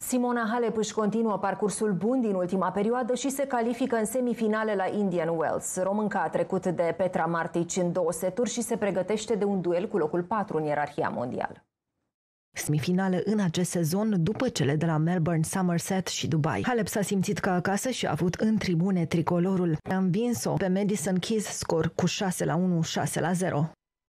Simona Halep își continuă parcursul bun din ultima perioadă și se califică în semifinale la Indian Wells. Românca a trecut de Petra Martic în două seturi și se pregătește de un duel cu locul 4 în ierarhia mondială semifinale în acest sezon după cele de la Melbourne, Somerset și Dubai. Halep s-a simțit ca acasă și a avut în tribune tricolorul. Am învins-o pe Madison Keys scor cu 6 la 1, 6 la 0.